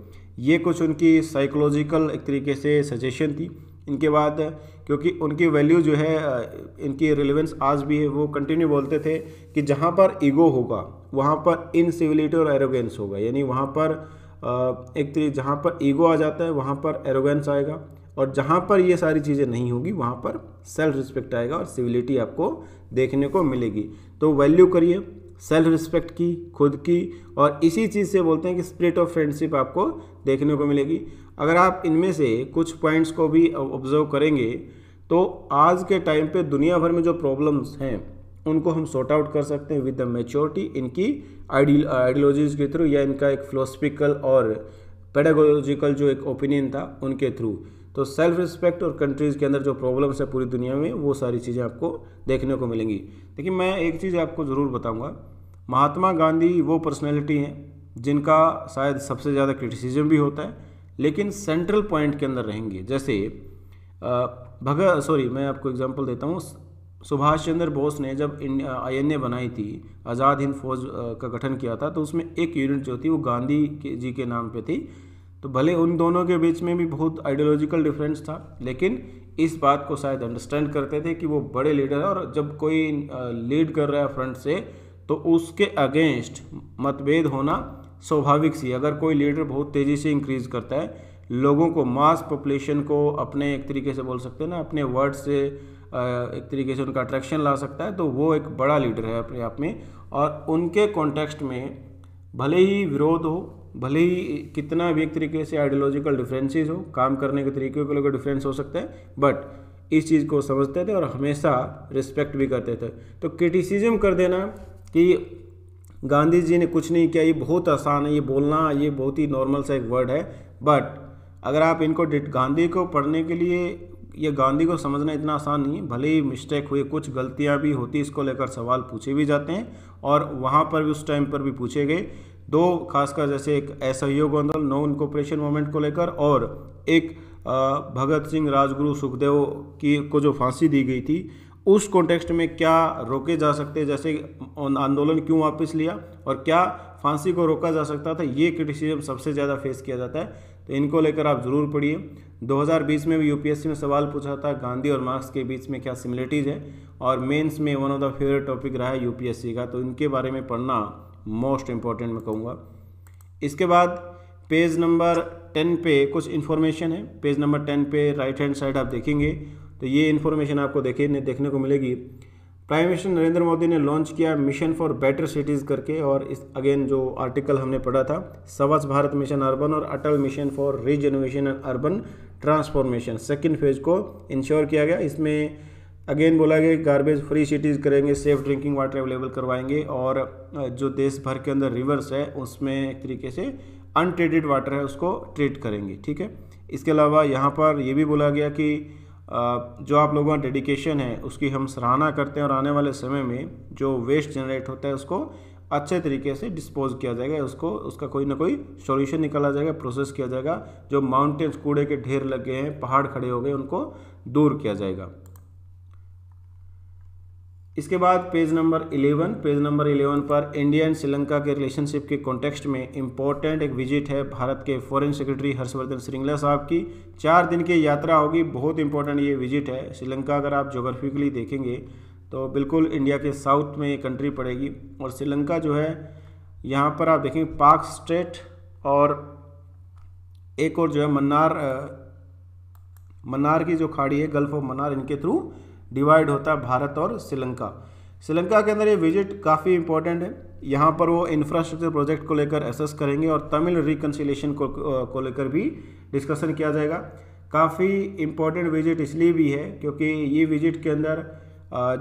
Speaker 1: ये कुछ उनकी साइकोलॉजिकल एक तरीके से सजेशन थी इनके बाद क्योंकि उनकी वैल्यू जो है इनकी रिलेवेंस आज भी है वो कंटिन्यू बोलते थे कि जहाँ पर ईगो होगा वहाँ पर इनसिविलिटी और एरोगेंस होगा यानी वहाँ पर एक तरीके तो जहाँ पर ईगो आ जाता है वहाँ पर एरोगेंस आएगा और जहाँ पर ये सारी चीज़ें नहीं होगी वहाँ पर सेल्फ रिस्पेक्ट आएगा और सिविलिटी आपको देखने को मिलेगी तो वैल्यू करिए सेल्फ रिस्पेक्ट की खुद की और इसी चीज़ से बोलते हैं कि स्प्रिट ऑफ फ्रेंडशिप आपको देखने को मिलेगी अगर आप इनमें से कुछ पॉइंट्स को भी ऑब्जर्व करेंगे तो आज के टाइम पे दुनिया भर में जो प्रॉब्लम्स हैं उनको हम सॉर्ट आउट कर सकते हैं विद द मेच्योरिटी इनकी आइडियल आइडियोलॉजीज के थ्रू या इनका एक फिलोसफिकल और पेडागोलॉजिकल जो एक ओपिनियन था उनके थ्रू तो सेल्फ रिस्पेक्ट और कंट्रीज़ के अंदर जो प्रॉब्लम्स है पूरी दुनिया में वो सारी चीज़ें आपको देखने को मिलेंगी लेकिन मैं एक चीज़ आपको ज़रूर बताऊँगा महात्मा गांधी वो पर्सनैलिटी हैं जिनका शायद सबसे ज़्यादा क्रिटिसिज्म भी होता है लेकिन सेंट्रल पॉइंट के अंदर रहेंगे जैसे भगत सॉरी मैं आपको एग्जांपल देता हूँ सुभाष चंद्र बोस ने जब आई बनाई थी आज़ाद हिंद फौज का गठन किया था तो उसमें एक यूनिट जो थी वो गांधी के जी के नाम पे थी तो भले उन दोनों के बीच में भी बहुत आइडियोलॉजिकल डिफरेंस था लेकिन इस बात को शायद अंडरस्टैंड करते थे कि वो बड़े लीडर हैं और जब कोई लीड कर रहा है फ्रंट से तो उसके अगेंस्ट मतभेद होना स्वाभाविक सी अगर कोई लीडर बहुत तेज़ी से इंक्रीज करता है लोगों को मास पॉपुलेशन को अपने एक तरीके से बोल सकते हैं ना अपने वर्ड से एक तरीके से उनका अट्रैक्शन ला सकता है तो वो एक बड़ा लीडर है अपने आप में और उनके कॉन्टेक्स्ट में भले ही विरोध हो भले ही कितना भी एक तरीके से आइडियोलॉजिकल डिफरेंसेस हो काम करने के तरीके को लेकर डिफरेंस हो सकता है बट इस चीज़ को समझते थे और हमेशा रिस्पेक्ट भी करते थे तो क्रिटिसिज्म कर देना कि गांधी जी ने कुछ नहीं किया ये बहुत आसान है ये बोलना ये बहुत ही नॉर्मल सा एक वर्ड है बट अगर आप इनको गांधी को पढ़ने के लिए ये गांधी को समझना इतना आसान नहीं है भले ही मिस्टेक हुए कुछ गलतियां भी होती इसको लेकर सवाल पूछे भी जाते हैं और वहाँ पर भी उस टाइम पर भी पूछे गए दो खासकर जैसे एक असहयोग आंदोलन नो इनकोपरेशन मूवमेंट को लेकर और एक भगत सिंह राजगुरु सुखदेव की को जो फांसी दी गई थी उस कॉन्टेक्स्ट में क्या रोके जा सकते जैसे आंदोलन क्यों वापस लिया और क्या फांसी को रोका जा सकता था ये क्रिटिसिज्म सबसे ज़्यादा फेस किया जाता है तो इनको लेकर आप ज़रूर पढ़िए 2020 में भी यूपीएससी में सवाल पूछा था गांधी और मार्क्स के बीच में क्या सिमिलिटीज़ है और मेंस में one of the favourite topic रहा है यूपीएससी का तो इनके बारे में पढ़ना मोस्ट इम्पॉर्टेंट मैं कहूँगा इसके बाद पेज नंबर टेन पे कुछ इन्फॉर्मेशन है पेज नंबर टेन पे राइट हैंड साइड आप देखेंगे तो ये इन्फॉर्मेशन आपको देखे देखने को मिलेगी प्राइम मिनिस्टर नरेंद्र मोदी ने लॉन्च किया मिशन फॉर बेटर सिटीज़ करके और इस अगेन जो आर्टिकल हमने पढ़ा था स्वच्छ भारत मिशन अर्बन और Atal mission for rejuvenation and urban transformation second phase को इंश्योर किया गया इसमें अगेन बोला गया गार्बेज फ्री सिटीज़ करेंगे सेफ ड्रिंकिंग वाटर अवेलेबल करवाएंगे और जो देश भर के अंदर रिवर्स है उसमें एक तरीके से अनट्रीटेड वाटर है उसको ट्रीट करेंगे ठीक है इसके अलावा यहाँ पर यह भी बोला गया कि जो आप लोगों का डेडिकेशन है उसकी हम सराहना करते हैं और आने वाले समय में जो वेस्ट जनरेट होता है उसको अच्छे तरीके से डिस्पोज किया जाएगा उसको उसका कोई ना कोई सॉल्यूशन निकाला जाएगा प्रोसेस किया जाएगा जो माउंटेन्स कूड़े के ढेर लगे हैं पहाड़ खड़े हो गए उनको दूर किया जाएगा इसके बाद पेज नंबर 11 पेज नंबर 11 पर इंडिया एंड श्रीलंका के रिलेशनशिप के कॉन्टेक्स्ट में इम्पोर्टेंट एक विजिट है भारत के फॉरेन सेक्रेटरी हर्षवर्धन श्रृंगला साहब की चार दिन की यात्रा होगी बहुत इंपॉर्टेंट ये विजिट है श्रीलंका अगर आप जोग्राफिकली देखेंगे तो बिल्कुल इंडिया के साउथ में ये कंट्री पड़ेगी और श्रीलंका जो है यहाँ पर आप देखेंगे पाक स्टेट और एक और जो है मन्नार मन्नार की जो खाड़ी है गल्फ ऑफ मन्नार इनके थ्रू डिवाइड होता है भारत और श्रीलंका श्रीलंका के अंदर ये विजिट काफ़ी इंपॉर्टेंट है यहाँ पर वो इंफ्रास्ट्रक्चर प्रोजेक्ट को लेकर एसेस करेंगे और तमिल रिकन्सिलेशन को, को लेकर भी डिस्कशन किया जाएगा काफ़ी इम्पोर्टेंट विजिट इसलिए भी है क्योंकि ये विजिट के अंदर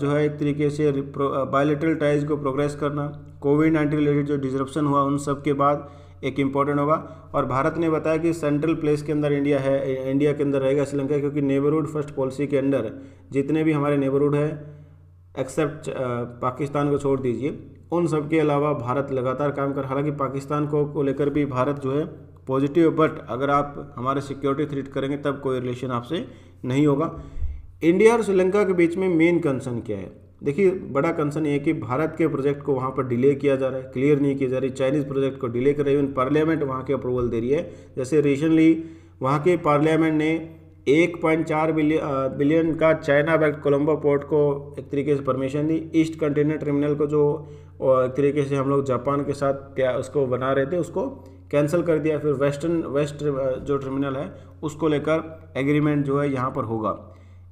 Speaker 1: जो है एक तरीके से बायोलिटल टाइज को प्रोग्रेस करना कोविड नाइन्टीन रिलेटेड जो डिजरप्शन हुआ उन सब के बाद एक इम्पॉर्टेंट होगा और भारत ने बताया कि सेंट्रल प्लेस के अंदर इंडिया है इंडिया के अंदर रहेगा श्रीलंका क्योंकि नेबरहुड फर्स्ट पॉलिसी के अंडर जितने भी हमारे नेबरहुड हैं एक्सेप्ट पाकिस्तान को छोड़ दीजिए उन सब के अलावा भारत लगातार काम कर हालांकि पाकिस्तान को, को लेकर भी भारत जो है पॉजिटिव बट अगर आप हमारे सिक्योरिटी थ्रीट करेंगे तब कोई रिलेशन आपसे नहीं होगा इंडिया और श्रीलंका के बीच में मेन कंसर्न क्या है देखिए बड़ा कंसर्न ये है कि भारत के प्रोजेक्ट को वहाँ पर डिले किया जा रहा है क्लियर नहीं किया जा रही चाइनीज़ प्रोजेक्ट को डिले कर रही है इवन पार्लियामेंट वहाँ के अप्रूवल दे रही है जैसे रिसेंटली वहाँ के पार्लियामेंट ने एक पॉइंट चार बिलियन बिलियन का चाइना बैक्ट कोलम्बो पोर्ट को एक तरीके से परमिशन दी ईस्ट कंटेनर टर्मिनल को जो एक तरीके से हम लोग जापान के साथ उसको बना रहे थे उसको कैंसिल कर दिया फिर वेस्टर्न वेस्ट जो टर्मिनल है उसको लेकर एग्रीमेंट जो है यहाँ पर होगा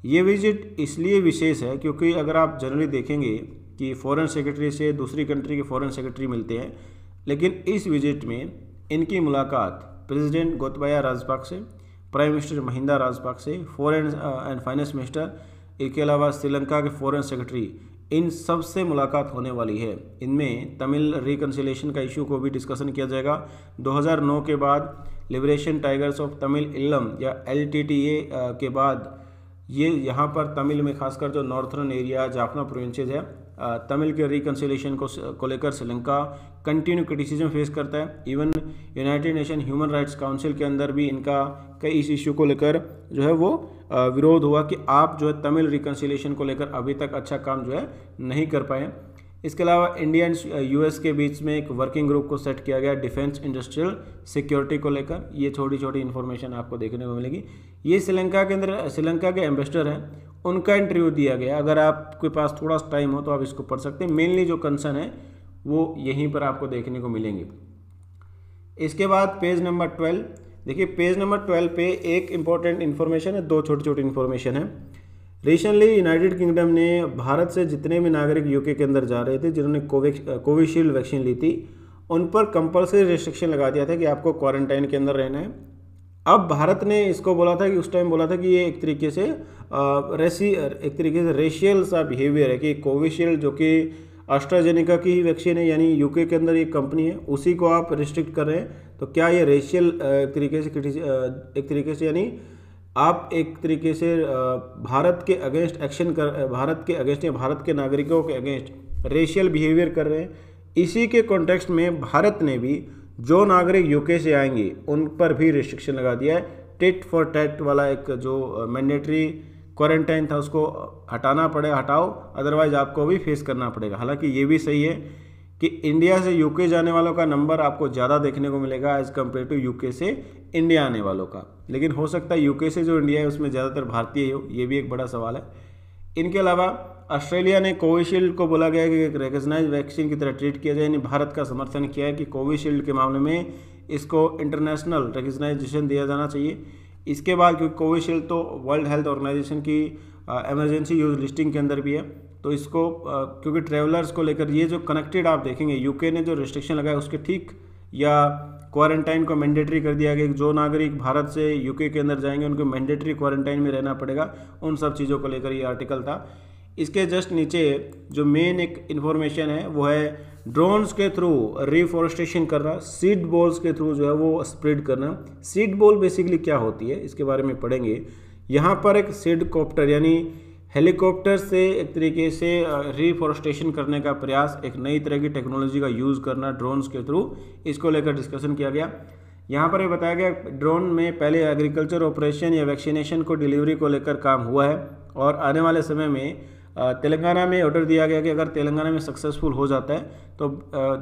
Speaker 1: ये विजिट इसलिए विशेष है क्योंकि अगर आप जनरली देखेंगे कि फॉरेन सेक्रेटरी से दूसरी कंट्री के फॉरेन सेक्रेटरी मिलते हैं लेकिन इस विजिट में इनकी मुलाकात प्रेसिडेंट गोतबाया राजपाक से प्राइम मिनिस्टर महिंदा राजपाक से फॉरेन एंड फाइनेंस मिनिस्टर इसके अलावा श्रीलंका के फॉरेन सेक्रेटरी इन सब से मुलाकात होने वाली है इनमें तमिल रिकन्सिलेशन का इशू को भी डिस्कशन किया जाएगा 2009 के बाद लिबरेशन टाइगर्स ऑफ तमिल इलम या एल uh, के बाद ये यहाँ पर तमिल में खासकर जो नॉर्थर्न एरिया जाफना प्रोविंसेज है तमिल के रिकन्सिलेशन को को लेकर श्रीलंका कंटिन्यू क्रिटिसिज्म फेस करता है even United Nation human rights council के अंदर भी इनका कई इस इश्यू को लेकर जो है वो विरोध हुआ कि आप जो है तमिल रिकन्सिलेशन को लेकर अभी तक अच्छा काम जो है नहीं कर पाए इसके अलावा इंडिया एंड यूएस के बीच में एक वर्किंग ग्रुप को सेट किया गया डिफेंस इंडस्ट्रियल सिक्योरिटी को लेकर ये छोटी छोटी इन्फॉर्मेशन आपको देखने को मिलेगी ये श्रीलंका के अंदर श्रीलंका के एम्बेसडर हैं उनका इंटरव्यू दिया गया अगर आपके पास थोड़ा सा टाइम हो तो आप इसको पढ़ सकते हैं मेनली जो कंसर्न है वो यहीं पर आपको देखने को मिलेंगे इसके बाद पेज नंबर ट्वेल्व देखिए पेज नंबर ट्वेल्व पे एक इंपॉर्टेंट इन्फॉर्मेशन है दो छोटी छोटी इन्फॉर्मेशन है रिसेंटली यूनाइटेड किंगडम ने भारत से जितने भी नागरिक यूके के अंदर जा रहे थे जिन्होंने कोविशील्ड वैक्सीन ली थी उन पर कंपलसरी रिस्ट्रिक्शन लगा दिया था कि आपको क्वारंटाइन के अंदर रहना है अब भारत ने इसको बोला था कि उस टाइम बोला था कि ये एक तरीके से रेसी एक तरीके से रेशियल सा बिहेवियर है कि कोविशील्ड जो कि अस्ट्राजेनिका की ही वैक्सीन है यानी यूके के अंदर एक कंपनी है उसी को आप रिस्ट्रिक्ट कर रहे हैं तो क्या ये रेशियल एक तरीके से एक तरीके से यानी आप एक तरीके से भारत के अगेंस्ट एक्शन कर भारत के अगेंस्ट या भारत के नागरिकों के अगेंस्ट रेशियल बिहेवियर कर रहे हैं इसी के कॉन्टेक्स्ट में भारत ने भी जो नागरिक यूके से आएंगे उन पर भी रिस्ट्रिक्शन लगा दिया है टिट फॉर टैट वाला एक जो मैंडेटरी क्वारंटाइन था उसको हटाना पड़े हटाओ अदरवाइज आपको भी फेस करना पड़ेगा हालांकि ये भी सही है कि इंडिया से यूके जाने वालों का नंबर आपको ज़्यादा देखने को मिलेगा एज़ कम्पेयर टू यूके से इंडिया आने वालों का लेकिन हो सकता है यूके से जो इंडिया है उसमें ज़्यादातर भारतीय हो ये भी एक बड़ा सवाल है इनके अलावा ऑस्ट्रेलिया ने कोविशील्ड को बोला गया कि एक रिकगनाइज वैक्सीन की तरह ट्रीट किया जाए यानी भारत का समर्थन किया है कि कोविशील्ड के मामले में इसको इंटरनेशनल रिकग्नाइजेशन दिया जाना चाहिए इसके बाद क्योंकि कोविशील्ड तो वर्ल्ड हेल्थ ऑर्गेनाइजेशन की एमरजेंसी यूज लिस्टिंग के अंदर भी है तो इसको आ, क्योंकि ट्रेवलर्स को लेकर ये जो कनेक्टेड आप देखेंगे यूके ने जो रिस्ट्रिक्शन लगाया उसके ठीक या क्वारंटाइन को मैंडेटरी कर दिया गया जो नागरिक भारत से यूके के अंदर जाएंगे उनको मैंडेटरी क्वारंटाइन में रहना पड़ेगा उन सब चीज़ों को लेकर ये आर्टिकल था इसके जस्ट नीचे जो मेन एक इन्फॉर्मेशन है वो है ड्रोन्स के थ्रू रिफॉरेस्टेशन करना सीड बॉल्स के थ्रू जो है वो स्प्रेड करना सीड बॉल बेसिकली क्या होती है इसके बारे में पढ़ेंगे यहाँ पर एक सीड कॉप्टर यानी हेलीकॉप्टर से एक तरीके से रिफॉरेस्टेशन करने का प्रयास एक नई तरह की टेक्नोलॉजी का यूज़ करना ड्रोन्स के थ्रू इसको लेकर डिस्कशन किया गया यहाँ पर ये बताया गया ड्रोन में पहले एग्रीकल्चर ऑपरेशन या वैक्सीनेशन को डिलीवरी को लेकर काम हुआ है और आने वाले समय में तेलंगाना में ऑर्डर दिया गया कि अगर तेलंगाना में सक्सेसफुल हो जाता है तो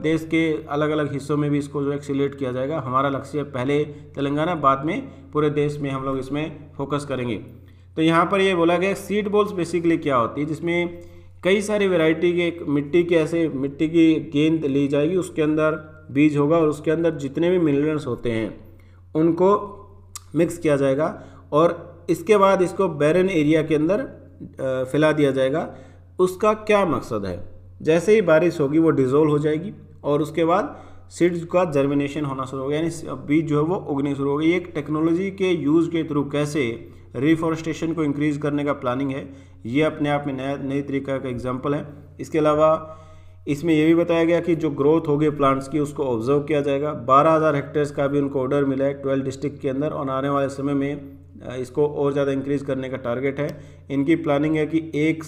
Speaker 1: देश के अलग अलग हिस्सों में भी इसको जो एक्सीट किया जाएगा हमारा लक्ष्य पहले तेलंगाना बाद में पूरे देश में हम लोग इसमें फोकस करेंगे तो यहाँ पर ये बोला गया सीड बॉल्स बेसिकली क्या होती है जिसमें कई सारी वैरायटी के मिट्टी के ऐसे मिट्टी की गेंद ली जाएगी उसके अंदर बीज होगा और उसके अंदर जितने भी मिनरल्स होते हैं उनको मिक्स किया जाएगा और इसके बाद इसको बैरन एरिया के अंदर फैला दिया जाएगा उसका क्या मकसद है जैसे ही बारिश होगी वो डिज़ोल्व हो जाएगी और उसके बाद सीड्स का जर्मिनेशन होना शुरू हो गया यानी बीज जो है वो उगने शुरू हो ये एक टेक्नोलॉजी के यूज़ के थ्रू कैसे रिफॉरेस्टेशन को इंक्रीज़ करने का प्लानिंग है ये अपने आप में नया नई तरीका का एग्जाम्पल है इसके अलावा इसमें यह भी बताया गया कि जो ग्रोथ होगी प्लांट्स की उसको ऑब्जर्व किया जाएगा 12,000 हेक्टेयर्स का भी उनको ऑर्डर मिला है ट्वेल्व डिस्ट्रिक्ट के अंदर और आने वाले समय में इसको और ज़्यादा इंक्रीज़ करने का टारगेट है इनकी प्लानिंग है कि एक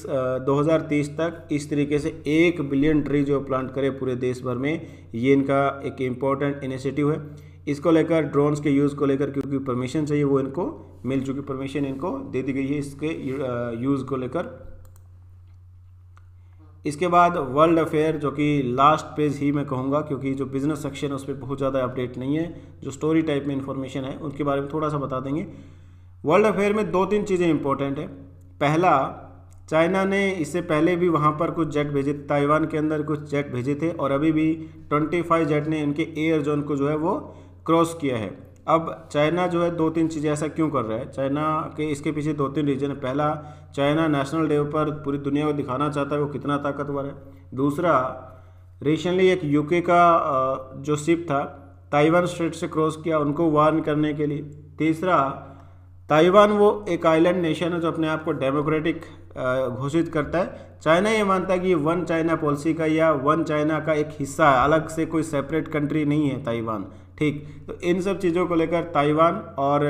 Speaker 1: दो तक इस तरीके से एक बिलियन ट्री जो प्लांट करे पूरे देश भर में ये इनका एक इम्पॉर्टेंट इनिशिएटिव है इसको लेकर ड्रोन्स के यूज़ को लेकर क्योंकि परमिशन चाहिए वो इनको मिल चुकी परमिशन इनको दे दी गई है इसके यूज़ को लेकर इसके बाद वर्ल्ड अफेयर जो कि लास्ट पेज ही मैं कहूँगा क्योंकि जो बिज़नेस सेक्शन है उस पर बहुत ज़्यादा अपडेट नहीं है जो स्टोरी टाइप में इन्फॉर्मेशन है उनके बारे में थोड़ा सा बता देंगे वर्ल्ड अफेयर में दो तीन चीज़ें इंपॉर्टेंट है पहला चाइना ने इससे पहले भी वहाँ पर कुछ जेट भेजे ताइवान के अंदर कुछ जेट भेजे थे और अभी भी ट्वेंटी जेट ने इनके एयर जोन को जो है वो क्रॉस किया है अब चाइना जो है दो तीन चीज़ें ऐसा क्यों कर रहा है चाइना के इसके पीछे दो तीन रीजन है पहला चाइना नेशनल डे पर पूरी दुनिया को दिखाना चाहता है वो कितना ताकतवर है दूसरा रिसेंटली एक यूके का जो शिप था ताइवान स्ट्रेट से क्रॉस किया उनको वार्न करने के लिए तीसरा ताइवान वो एक आइलैंड नेशन है जो अपने आप को डेमोक्रेटिक घोषित करता है चाइना ये मानता है कि वन चाइना पॉलिसी का या वन चाइना का एक हिस्सा है अलग से कोई सेपरेट कंट्री नहीं है ताइवान ठीक तो इन सब चीज़ों को लेकर ताइवान और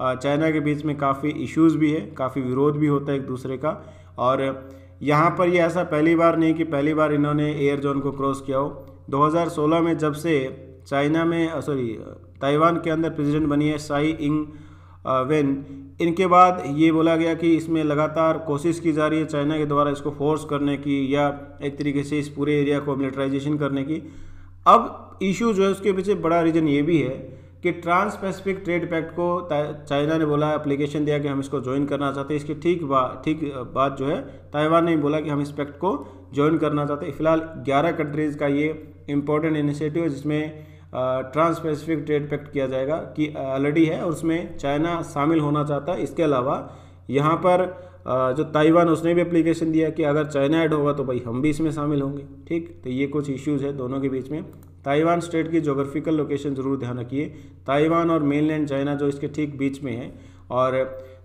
Speaker 1: चाइना के बीच में काफ़ी इश्यूज़ भी है काफ़ी विरोध भी होता है एक दूसरे का और यहाँ पर ये ऐसा पहली बार नहीं कि पहली बार इन्होंने एयर जोन को क्रॉस किया हो 2016 में जब से चाइना में सॉरी ताइवान के अंदर प्रेसिडेंट बनी है शाही इंग वेन इनके बाद ये बोला गया कि इसमें लगातार कोशिश की जा रही है चाइना के द्वारा इसको फोर्स करने की या एक तरीके से इस पूरे एरिया को मिलिट्राइजेशन करने की अब इशू जो है उसके पीछे बड़ा रीज़न ये भी है कि ट्रांस पैसिफिक ट्रेड पैक्ट को चाइना ने बोला एप्लीकेशन दिया कि हम इसको ज्वाइन करना चाहते हैं इसके ठीक बात ठीक बात जो है ताइवान ने बोला कि हम इस पैक्ट को ज्वाइन करना चाहते हैं फिलहाल 11 कंट्रीज़ का ये इंपॉर्टेंट इनिशिएटिव है जिसमें ट्रांस पैसिफिक ट्रेड पैक्ट किया जाएगा कि ऑलरेडी है और उसमें चाइना शामिल होना चाहता है इसके अलावा यहाँ पर जो ताइवान उसने भी अप्लीकेशन दिया कि अगर चाइना ऐड होगा तो भाई हम भी इसमें शामिल होंगे ठीक तो ये कुछ इश्यूज़ है दोनों के बीच में ताइवान स्टेट की जोग्राफिकल लोकेशन ज़रूर ध्यान रखिए ताइवान और मेनलैंड चाइना जो इसके ठीक बीच में है और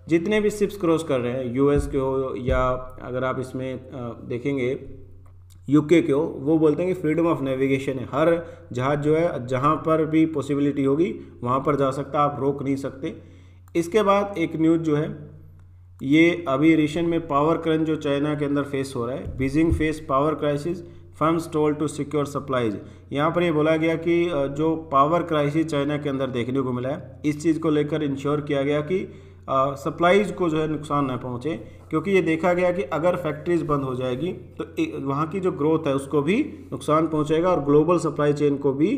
Speaker 1: जितने भी सिप्स क्रॉस कर रहे हैं यूएस के हो या अगर आप इसमें देखेंगे यूके के हो वो बोलते हैं कि फ्रीडम ऑफ नेविगेशन है हर जहाज़ जो है जहाँ पर भी पॉसिबिलिटी होगी वहाँ पर जा सकता आप रोक नहीं सकते इसके बाद एक न्यूज़ जो है ये अभी रिशन में पावर करंट जो चाइना के अंदर फेस हो रहा है Beijing face power crisis firms toil to secure supplies यहाँ पर ये बोला गया कि जो पावर क्राइसिस चाइना के अंदर देखने को मिला है इस चीज़ को लेकर इंश्योर किया गया कि सप्लाईज को जो है नुकसान न पहुँचे क्योंकि ये देखा गया कि अगर फैक्ट्रीज बंद हो जाएगी तो वहाँ की जो ग्रोथ है उसको भी नुकसान पहुँचेगा और ग्लोबल सप्लाई चेन को भी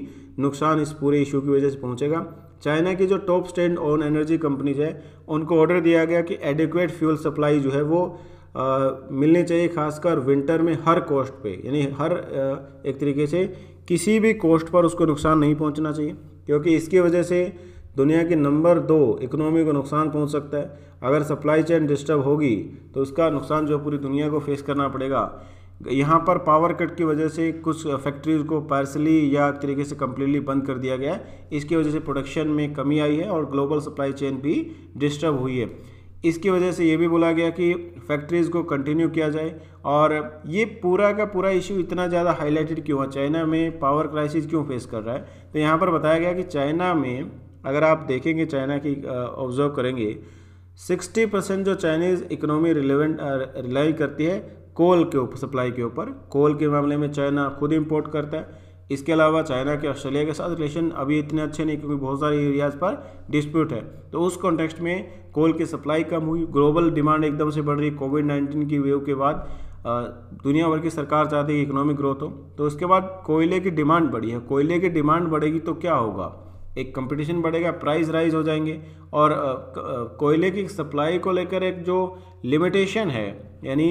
Speaker 1: नुकसान इस पूरे इशू की वजह से पहुँचेगा चाइना की जो top stand on energy companies है उनको ऑर्डर दिया गया कि एडिक्वेट फ्यूल सप्लाई जो है वो मिलने चाहिए खासकर विंटर में हर कॉस्ट पे यानी हर एक तरीके से किसी भी कॉस्ट पर उसको नुकसान नहीं पहुंचना चाहिए क्योंकि इसकी वजह से दुनिया की नंबर दो इकोनॉमी को नुकसान पहुंच सकता है अगर सप्लाई चेन डिस्टर्ब होगी तो उसका नुकसान जो पूरी दुनिया को फेस करना पड़ेगा यहाँ पर पावर कट की वजह से कुछ फैक्ट्रीज़ को पार्सली या तरीके से कम्प्लीटली बंद कर दिया गया है इसकी वजह से प्रोडक्शन में कमी आई है और ग्लोबल सप्लाई चेन भी डिस्टर्ब हुई है इसकी वजह से ये भी बोला गया कि फैक्ट्रीज़ को कंटिन्यू किया जाए और ये पूरा का पूरा इशू इतना ज़्यादा हाईलाइटेड क्यों है चाइना में पावर क्राइसिस क्यों फेस कर रहा है तो यहाँ पर बताया गया कि चाइना में अगर आप देखेंगे चाइना की ऑब्जर्व करेंगे 60 परसेंट जो चाइनीज़ इकोनॉमी रिलेवेंट रिलाई करती है कोल के ऊपर सप्लाई के ऊपर कोल के मामले में चाइना खुद इम्पोर्ट करता है इसके अलावा चाइना के ऑस्ट्रेलिया के साथ रिलेशन अभी इतने अच्छे नहीं क्योंकि बहुत सारे एरियाज़ पर डिस्प्यूट है तो उस कॉन्टेक्स्ट में कोल की सप्लाई कम हुई ग्लोबल डिमांड एकदम से बढ़ रही कोविड नाइन्टीन की वेव के बाद दुनिया भर की सरकार चाहती है इकोनॉमिक ग्रोथ हो तो उसके बाद कोयले की डिमांड बढ़ी है कोयले की डिमांड बढ़ेगी तो क्या होगा एक कंपटीशन बढ़ेगा प्राइस राइज हो जाएंगे और कोयले की सप्लाई को लेकर एक जो लिमिटेशन है यानी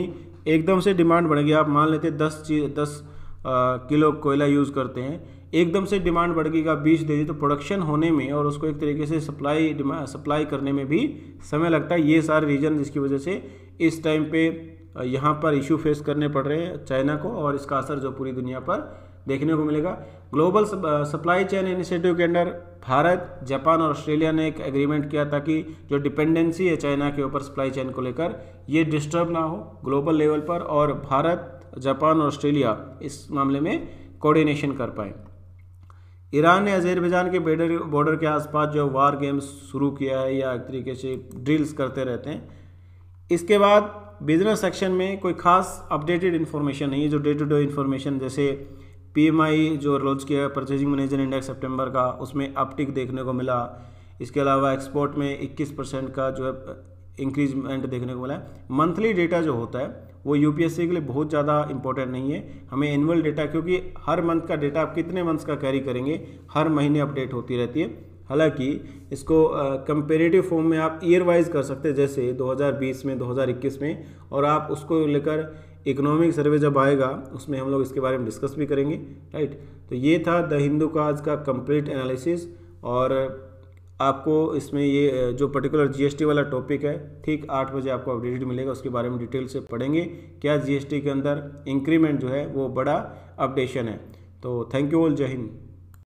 Speaker 1: एकदम से डिमांड बढ़ेगी आप मान लेते दस चीज दस किलो कोयला यूज़ करते हैं एकदम से डिमांड बढ़ गई का बीज दे दी तो प्रोडक्शन होने में और उसको एक तरीके से सप्लाई सप्लाई करने में भी समय लगता है ये सारे रीजन जिसकी वजह से इस टाइम पे यहाँ पर इशू फेस करने पड़ रहे हैं चाइना को और इसका असर जो पूरी दुनिया पर देखने को मिलेगा ग्लोबल सप्लाई चेन इनिशिएटिव के अंडर भारत जापान और ऑस्ट्रेलिया ने एक एग्रीमेंट किया ताकि जो डिपेंडेंसी है चाइना के ऊपर सप्लाई चेन को लेकर ये डिस्टर्ब ना हो ग्लोबल लेवल पर और भारत जापान और ऑस्ट्रेलिया इस मामले में कोऑर्डिनेशन कर पाएँ ईरान ने अजरबैजान के बेडर बॉर्डर के आसपास जो वार गेम्स शुरू किया है या एक तरीके से ड्रिल्स करते रहते हैं इसके बाद बिजनेस सेक्शन में कोई खास अपडेटेड इन्फॉर्मेशन नहीं है जो डे टू डे इन्फॉर्मेशन जैसे पीएमआई जो लॉन्च किया है परचेजिंग मैनेजर इंडेक्स सेप्टेम्बर का उसमें अपटिक देखने को मिला इसके अलावा एक्सपोर्ट में इक्कीस परसेंट का जो है इंक्रीजमेंट देखने को मिला है मंथली डेटा जो होता है वो यू के लिए बहुत ज़्यादा इंपॉर्टेंट नहीं है हमें एनुअल डेटा क्योंकि हर मंथ का डेटा आप कितने मंथ्स का कैरी करेंगे हर महीने अपडेट होती रहती है हालांकि इसको कंपेरेटिव फॉर्म में आप ईयर वाइज कर सकते हैं जैसे 2020 में 2021 में और आप उसको लेकर इकोनॉमिक सर्वे जब आएगा उसमें हम लोग इसके बारे में डिस्कस भी करेंगे राइट तो ये था द हिंदू का आज का कंप्लीट एनालिसिस और आपको इसमें ये जो पर्टिकुलर जीएसटी वाला टॉपिक है ठीक आठ बजे आपको अपडेटेड मिलेगा उसके बारे में डिटेल से पढ़ेंगे क्या जीएसटी के अंदर इंक्रीमेंट जो है वो बड़ा अपडेशन है तो थैंक यू ऑल जय हिंद